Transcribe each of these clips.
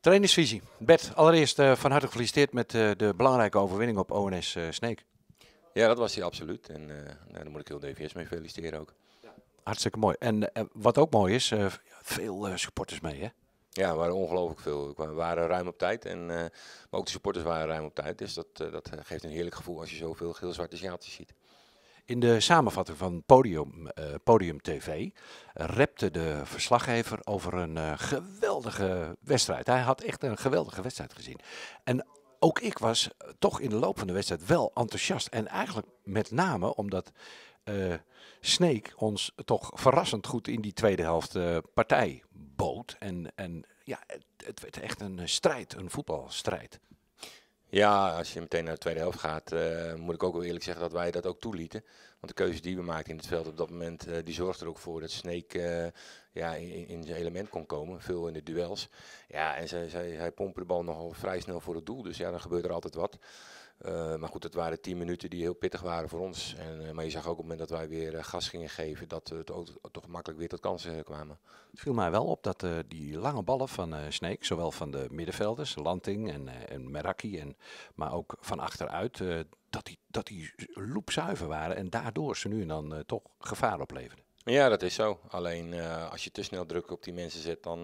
Trainersvisie. Bert, allereerst eh, van harte gefeliciteerd met eh, de belangrijke overwinning op ONS uh, eh, Sneek. Ja, dat was hij absoluut. En nou, daar moet ik heel DVS mee feliciteren ook. Ja. Hartstikke mooi. En wat ook mooi is, veel supporters mee hè? Ja, er waren ongelooflijk veel. We waren ruim op tijd. En, maar ook de supporters waren ruim op tijd. Dus dat, dat geeft een heerlijk gevoel als je zoveel geel-zwarte ziet. In de samenvatting van Podium, eh, Podium TV eh, repte de verslaggever over een eh, geweldige wedstrijd. Hij had echt een geweldige wedstrijd gezien. En ook ik was toch in de loop van de wedstrijd wel enthousiast. En eigenlijk met name omdat uh, Snake ons toch verrassend goed in die tweede helft partij bood. En, en ja, het, het werd echt een strijd, een voetbalstrijd. Ja, als je meteen naar de tweede helft gaat, eh, moet ik ook wel eerlijk zeggen dat wij dat ook toelieten. Want de keuze die we maakten in het veld op dat moment, uh, die zorgde er ook voor dat Sneek eh, ja, in, in, zijn element kon komen. Veel in de duels. Ja, en zij, zij, hij pompte de bal nogal vrij snel voor het doel. Dus ja, dan gebeurt er altijd wat. Eh, maar goed, het waren tien minuten die heel pittig waren voor ons. En, eh, maar je zag ook op het moment dat wij weer eh, gas gingen geven, dat we toch makkelijk weer tot kansen kwamen. Het viel mij wel op dat die lange ballen van Sneek, zowel van de middenvelders, Lanting en, en Meraki, en, maar ook van achteruit, dat die, dat die loepzuiver waren en daardoor ze nu en dan toch gevaar opleverden. Ja, dat is zo. Alleen als je te snel druk op die mensen zet, dan,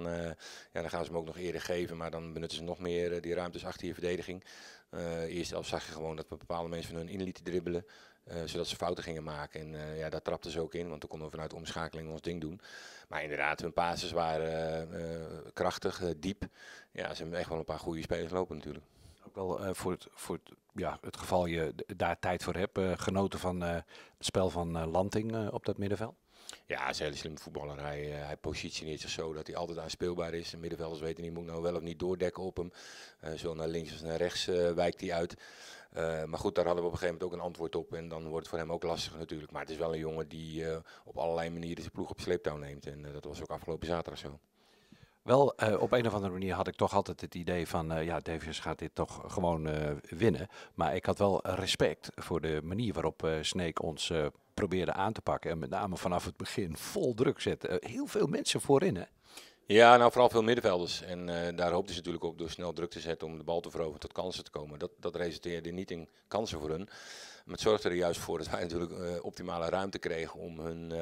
ja, dan gaan ze hem ook nog eerder geven. Maar dan benutten ze nog meer die ruimtes achter je verdediging. Eh, eerst zelf zag je gewoon dat we bepaalde mensen van hun in lieten dribbelen. Eh, zodat ze fouten gingen maken. En eh, ja, daar trapten ze ook in, want toen konden we vanuit omschakeling ons ding doen. Maar inderdaad, hun pases waren krachtig, diep. Ja, ze hebben echt wel een paar goede spelers lopen natuurlijk. Ook wel voor, het, voor het, ja, het geval je daar tijd voor hebt, genoten van het spel van Lanting op dat middenveld? Ja, hij is een hele slimme voetballer. Eh, hij, positioneert zich zo dat hij altijd aanspeelbaar is. De middenvelders weten niet, moet nou wel of niet doordekken op hem. Eh, zo naar links als naar rechts eh, wijkt hij uit. maar goed, daar hadden we op een gegeven moment ook een antwoord op. En dan wordt het voor hem ook lastig natuurlijk. Maar het is wel een jongen die op allerlei manieren zijn ploeg op sleeptouw neemt. En dat was ook afgelopen zaterdag zo. Wel, op een of andere manier had ik toch altijd het idee van, ja, Davies gaat dit toch gewoon winnen. Maar ik had wel respect voor de manier waarop Sneek ons probeerde aan te pakken. En met name vanaf het begin vol druk zetten. Eh, heel veel mensen voorin, hè? Ja, nou vooral veel middenvelders. En eh, daar hoopten ze natuurlijk op door snel druk te zetten om de bal te veroveren tot kansen te komen. Dat, dat resulteerde niet in kansen voor hun. Maar het zorgde er juist voor dat wij natuurlijk eh, optimale ruimte kregen om hun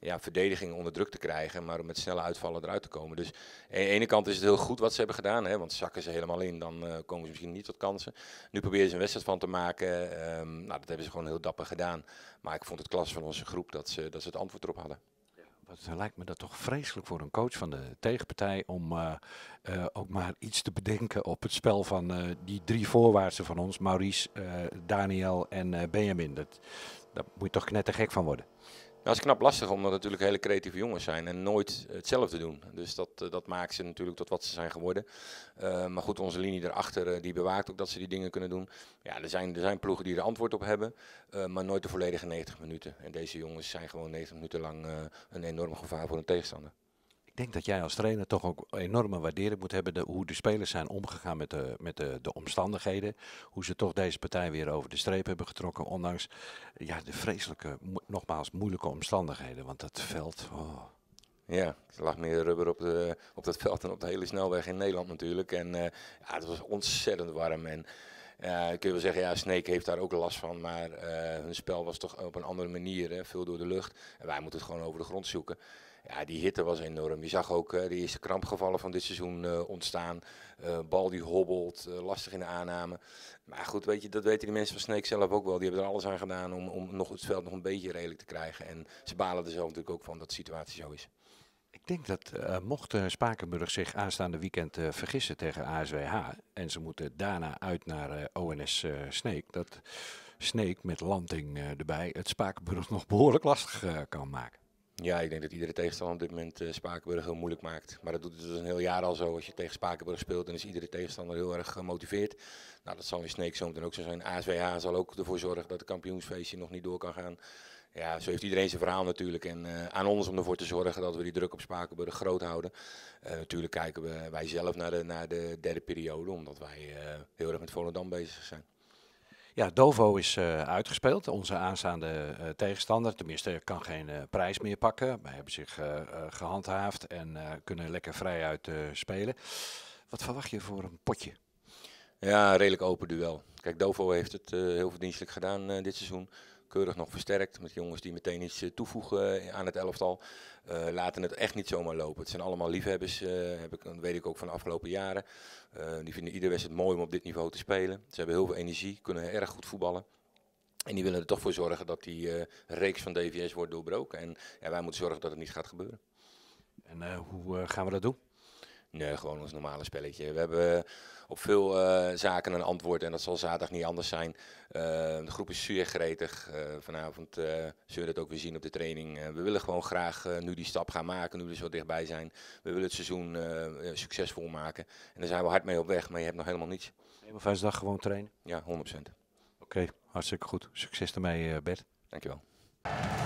ja, verdediging onder druk te krijgen, maar om met snelle uitvallen eruit te komen. Dus aan de ene kant is het heel goed wat ze hebben gedaan, hè, want zakken ze helemaal in, dan eh, komen ze misschien niet tot kansen. Nu proberen ze een wedstrijd van te maken. Ehm, nou, dat hebben ze gewoon heel dapper gedaan. Maar ik vond het klas van onze groep dat ze, dat ze het antwoord erop hadden. Wat eh, lijkt me dat toch vreselijk voor een coach van de tegenpartij om eh, ook maar iets te bedenken op het spel van die drie voorwaartsen van ons, Maurice, Daniel en Benjamin. Dat, moet je toch knettergek van worden dat nou, is knap lastig, omdat het natuurlijk hele creatieve jongens zijn en nooit hetzelfde doen. Dus dat, eh, dat maakt ze natuurlijk tot wat ze zijn geworden. Eh, maar goed, onze linie erachter, eh, die bewaakt ook dat ze die dingen kunnen doen. Ja, er zijn, er zijn ploegen die er antwoord op hebben, maar nooit de volledige 90 minuten. En deze jongens zijn gewoon 90 minuten lang een enorm gevaar voor hun tegenstander. Ik denk dat jij als trainer toch ook enorme waardering moet hebben de, hoe de spelers zijn omgegaan met, de, met de, de omstandigheden. Hoe ze toch deze partij weer over de streep hebben getrokken, ondanks ja, de vreselijke, nogmaals moeilijke omstandigheden. Want dat veld... Oh. Ja, er lag meer rubber op, de, op dat veld dan op de hele snelweg in Nederland natuurlijk. En eh, ja, het was ontzettend warm. En uh, kun je wel zeggen, ja, Snake heeft daar ook last van, maar eh, hun spel was toch op een andere manier, hè, veel door de lucht. En wij moeten het gewoon over de grond zoeken. Ja, die hitte was enorm. Je zag ook uh, de eerste krampgevallen van dit seizoen eh, ontstaan. bal die hobbelt, lastig in de aanname. Maar goed, weet je, dat weten die mensen van Sneek zelf ook wel. Die hebben er alles aan gedaan om, om nog het veld nog een beetje redelijk te krijgen. En ze balen er zelf natuurlijk ook van dat de situatie zo is. Ik denk dat eh, mocht eh, Spakenburg zich aanstaande weekend eh, vergissen tegen ASWH en ze moeten daarna uit naar ONS Sneek, dat Sneek met landing erbij het Spakenburg nog behoorlijk lastig kan maken. Ja, ik denk dat iedere tegenstander op dit moment Spakenburg heel moeilijk maakt. Maar dat doet het dus een heel jaar al zo. Als je tegen Spakenburg speelt, dan is iedere tegenstander heel erg gemotiveerd. Nou, dat zal in Sneek zometeen ook zo zijn. ASWH zal ook ervoor zorgen dat het kampioensfeestje nog niet door kan gaan. Ja, zo heeft iedereen zijn verhaal natuurlijk. En eh, aan ons om ervoor te zorgen dat we die druk op Spakenburg groot houden. Eh, natuurlijk kijken we, wij zelf naar de, naar de derde periode, omdat wij eh, heel erg met Volendam bezig zijn. Ja, Dovo is uitgespeeld, onze aanstaande tegenstander. Tenminste, kan geen prijs meer pakken. Wij hebben zich gehandhaafd en kunnen lekker vrij vrijuit spelen. Wat verwacht je voor een potje? Ja, redelijk open duel. Kijk, Dovo heeft het heel verdienstelijk gedaan dit seizoen keurig nog versterkt met jongens die meteen iets eh, toevoegen aan het elftal. Eh, laten het echt niet zomaar lopen. Het zijn allemaal liefhebbers, eh, heb ik, dat weet ik ook van de afgelopen jaren. die vinden iedere het mooi om op dit niveau te spelen. Ze hebben heel veel energie, kunnen erg goed voetballen. En die willen er toch voor zorgen dat die reeks van DVS wordt doorbroken. En ja, wij moeten zorgen dat het niet gaat gebeuren. En hoe gaan we dat doen? Nee, gewoon ons normale spelletje. We hebben eh, op veel eh, zaken een antwoord en dat zal zaterdag niet anders zijn. Eh, de groep is zeer gretig. vanavond zullen we dat ook weer zien op de training. we willen gewoon graag nu die stap gaan maken, nu we zo dus dichtbij zijn. We willen het seizoen succesvol maken. En daar zijn we hard mee op weg, maar je hebt nog helemaal niets. Helemaal vijf dag gewoon trainen? Ja, 100%. Oké, hartstikke goed. Succes ermee, Bert. Dankjewel.